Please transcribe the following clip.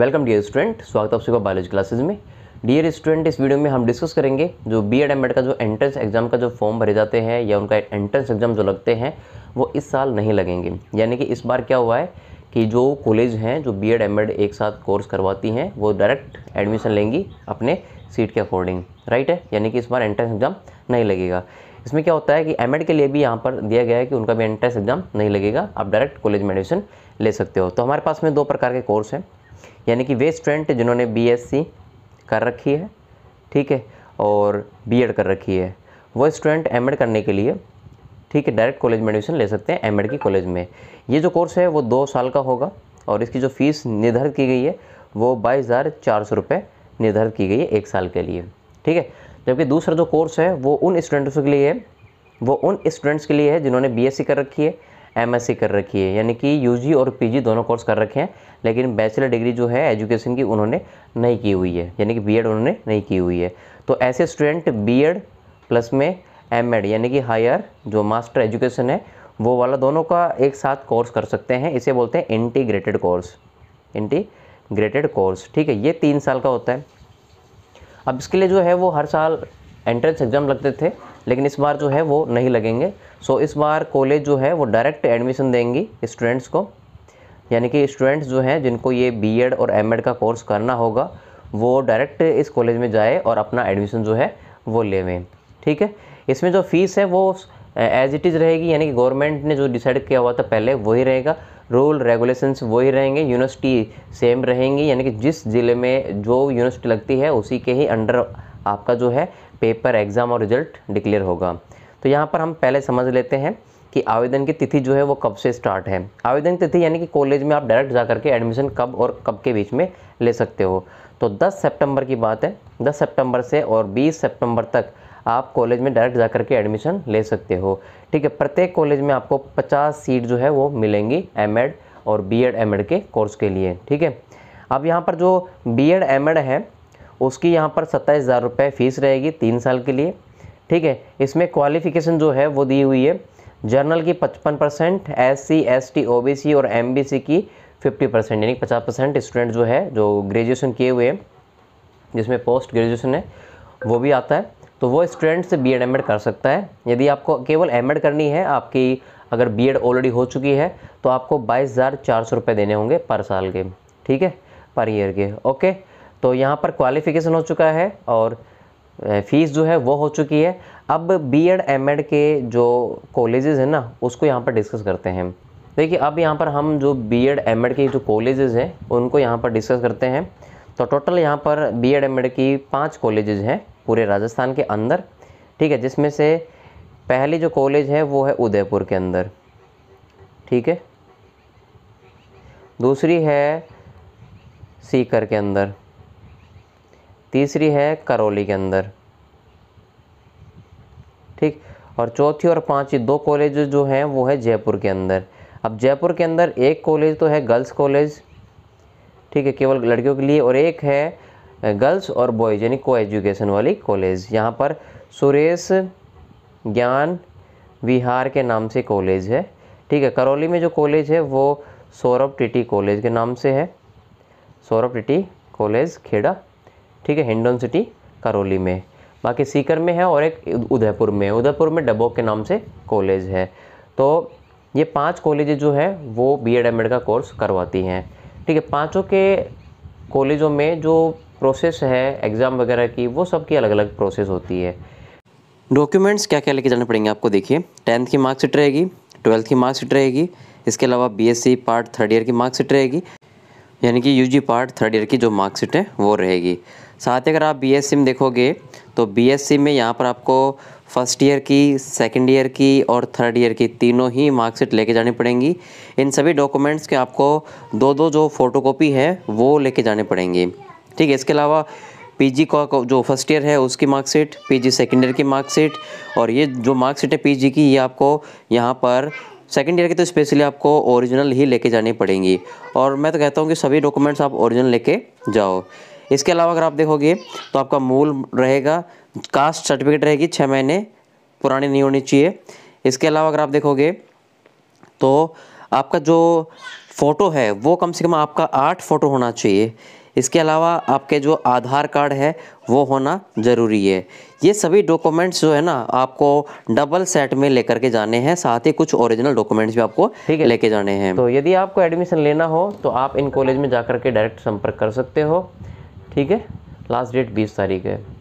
welcome dear student स्वागत आप सबका बायोलॉजी क्लासेस में डियर स्टूडेंट इस वीडियो में हम डिस्कस करेंगे जो बी एड एम का जो एंट्रेंस एग्जाम का जो फॉर्म भरे जाते हैं या उनका एंट्रेंस एग्जाम जो लगते हैं वो इस साल नहीं लगेंगे यानी कि इस बार क्या हुआ है कि जो कॉलेज हैं जो बी एड एम एक साथ कोर्स करवाती हैं वो डायरेक्ट एडमिशन लेंगी अपने सीट के अकॉर्डिंग राइट है यानी कि इस बार एंट्रेंस एग्जाम नहीं लगेगा इसमें क्या होता है कि एम के लिए भी यहाँ पर दिया गया है कि उनका भी एंट्रेंस एग्जाम नहीं लगेगा आप डायरेक्ट कॉलेज में एडमिशन ले सकते हो तो हमारे पास में दो प्रकार के कोर्स हैं यानी कि वे स्टूडेंट जिन्होंने बीएससी कर रखी है ठीक है और बीएड कर रखी है वो स्टूडेंट एमएड करने के लिए ठीक है डायरेक्ट कॉलेज में एडमिशन ले सकते हैं एमएड की कॉलेज में ये जो कोर्स है वो दो साल का होगा और इसकी जो फीस निर्धारित की गई है वो बाईस हज़ार चार सौ रुपये निर्धारित की गई है एक साल के लिए ठीक है जबकि दूसरा जो कोर्स है वो उन स्टूडेंट्स के लिए है वो उन स्टूडेंट्स के लिए है जिन्होंने बी कर रखी है एमएससी कर रखी है यानी कि यूजी और पीजी दोनों कोर्स कर रखे हैं लेकिन बैचलर डिग्री जो है एजुकेशन की उन्होंने नहीं की हुई है यानी कि बीएड उन्होंने नहीं की हुई है तो ऐसे स्टूडेंट बीएड प्लस में एमएड यानी कि हायर जो मास्टर एजुकेशन है वो वाला दोनों का एक साथ कोर्स कर सकते हैं इसे बोलते हैं इंटीग्रेटेड कोर्स इंटीग्रेटेड कोर्स ठीक है ये तीन साल का होता है अब इसके लिए जो है वो हर साल एंट्रेंस एग्ज़ाम लगते थे लेकिन इस बार जो है वो नहीं लगेंगे सो इस बार कॉलेज जो है वो डायरेक्ट एडमिशन देंगी स्टूडेंट्स को यानी कि स्टूडेंट्स जो हैं जिनको ये बीएड और एमएड का कोर्स करना होगा वो डायरेक्ट इस कॉलेज में जाए और अपना एडमिशन जो है वो लेवें ठीक है इसमें जो फ़ीस है वो एज इट इज़ रहेगी यानी कि गवर्नमेंट ने जो डिसाइड किया हुआ था पहले वही रहेगा रूल रेगुलेशंस वही रहेंगे यूनिवर्सिटी सेम रहेंगी यानी कि जिस ज़िले में जो यूनिवर्सिटी लगती है उसी के ही अंडर आपका जो है पेपर एग्ज़ाम और रिजल्ट डिक्लेयर होगा तो यहाँ पर हम पहले समझ लेते हैं कि आवेदन की तिथि जो है वो कब से स्टार्ट है आवेदन तिथि यानी कि कॉलेज में आप डायरेक्ट जा करके एडमिशन कब और कब के बीच में ले सकते हो तो 10 सितंबर की बात है 10 सितंबर से और 20 सितंबर तक आप कॉलेज में डायरेक्ट जा करके एडमिशन ले सकते हो ठीक है प्रत्येक कॉलेज में आपको 50 सीट जो है वो मिलेंगी एम और बी एड के कोर्स के लिए ठीक है अब यहाँ पर जो बी एड है उसकी यहाँ पर सत्ताईस हज़ार रुपये फ़ीस रहेगी तीन साल के लिए ठीक है इसमें क्वालिफ़िकेशन जो है वो दी हुई है जर्नल की पचपन percent S C S T O B C और एम बी सी की फिफ्टी परसेंट यानी पचास परसेंट स्टूडेंट जो है जो ग्रेजुएशन किए हुए हैं जिसमें पोस्ट ग्रेजुएशन है वो भी आता है तो वो स्टूडेंट से बी एड एम एड कर सकता है यदि आपको केवल एम एड करनी है आपकी अगर बी एड ऑलरेडी हो चुकी है तो आपको बाईस हज़ार चार सौ रुपये देने होंगे पर साल के ठीक है पर ईयर के ओके तो यहाँ पर क्वालिफ़िकेशन हो चुका है और फ़ीस जो है वो हो चुकी है अब बी एड एम एड के जो कॉलेजेस हैं ना उसको यहाँ पर डिस्कस करते हैं देखिए अब यहाँ पर हम जो बी एड एम एड के जो कॉलेजेस हैं उनको यहाँ पर डिस्कस करते हैं तो टोटल यहाँ पर बी एड एम एड की पाँच कॉलेजेस हैं पूरे राजस्थान के अंदर ठीक है जिसमें से पहली जो कॉलेज है वो है उदयपुर के अंदर ठीक है दूसरी है सीकर के अंदर तीसरी है करौली के अंदर ठीक और चौथी और पांचवी दो कॉलेज जो हैं वो है जयपुर के अंदर अब जयपुर के अंदर एक कॉलेज तो है गर्ल्स कॉलेज ठीक है केवल लड़कियों के लिए और एक है गर्ल्स और बॉयज़ यानी को एजुकेशन वाली कॉलेज यहाँ पर सुरेश ज्ञान विहार के नाम से कॉलेज है ठीक है करौली में जो कॉलेज है वो सौरभ टिटी कॉलेज के नाम से है सौरभ टिटी कॉलेज खेड़ा ठीक है हिंडोन सिटी करौली में बाकी सीकर में है और एक उदयपुर में है उदयपुर में डबोक के नाम से कॉलेज है तो ये पांच कॉलेज जो है वो बी एड एम का कोर्स करवाती हैं ठीक है पाँचों के कॉलेजों में जो प्रोसेस है एग्ज़ाम वगैरह की वो सबकी अलग अलग प्रोसेस होती है डॉक्यूमेंट्स क्या क्या लेके जाने पड़ेंगे आपको देखिए टेंथ की मार्कशीट रहेगी ट्वेल्थ की मार्कशीट रहेगी इसके अलावा सी पार्ट थर्ड ईयर की मार्कशीट रहेगी यानी कि जी पार्ट थर्ड ईयर की जो मार्कशीट है वो रहेगी साथ ही अगर आप बी एस में देखोगे तो बी एस में यहाँ पर आपको फर्स्ट ईयर की सेकेंड ईयर की और थर्ड ईयर की तीनों ही मार्कशीट लेके जानी पड़ेंगी इन सभी डॉक्यूमेंट्स के आपको दो दो जो फ़ोटोकॉपी है वो लेके जाने पड़ेंगे ठीक है इसके अलावा पीजी का जो फर्स्ट ईयर है उसकी मार्कशीट पीजी सेकेंड ईयर की मार्कशीट और ये जो मार्कशीट है पी की ये आपको यहाँ पर सेकेंड ईयर की तो स्पेशली आपको ओरिजिनल ही लेके जानी पड़ेंगी और मैं तो कहता हूँ कि सभी डॉक्यूमेंट्स आप ओरिजिनल लेके जाओ इसके अलावा अगर आप देखोगे तो आपका मूल रहेगा कास्ट सर्टिफिकेट रहेगी छः महीने पुरानी नहीं होनी चाहिए इसके अलावा अगर आप देखोगे तो आपका जो फ़ोटो है वो कम से कम आपका आठ फ़ोटो होना चाहिए इसके अलावा आपके जो आधार कार्ड है वो होना ज़रूरी है ये सभी डॉक्यूमेंट्स जो है ना आपको डबल सेट में लेकर के जाने हैं साथ ही कुछ ओरिजिनल डॉक्यूमेंट्स भी आपको ठीक है लेके जाने हैं तो यदि आपको एडमिशन लेना हो तो आप इन कॉलेज में जा के डायरेक्ट संपर्क कर सकते हो ठीक है लास्ट डेट बीस तारीख है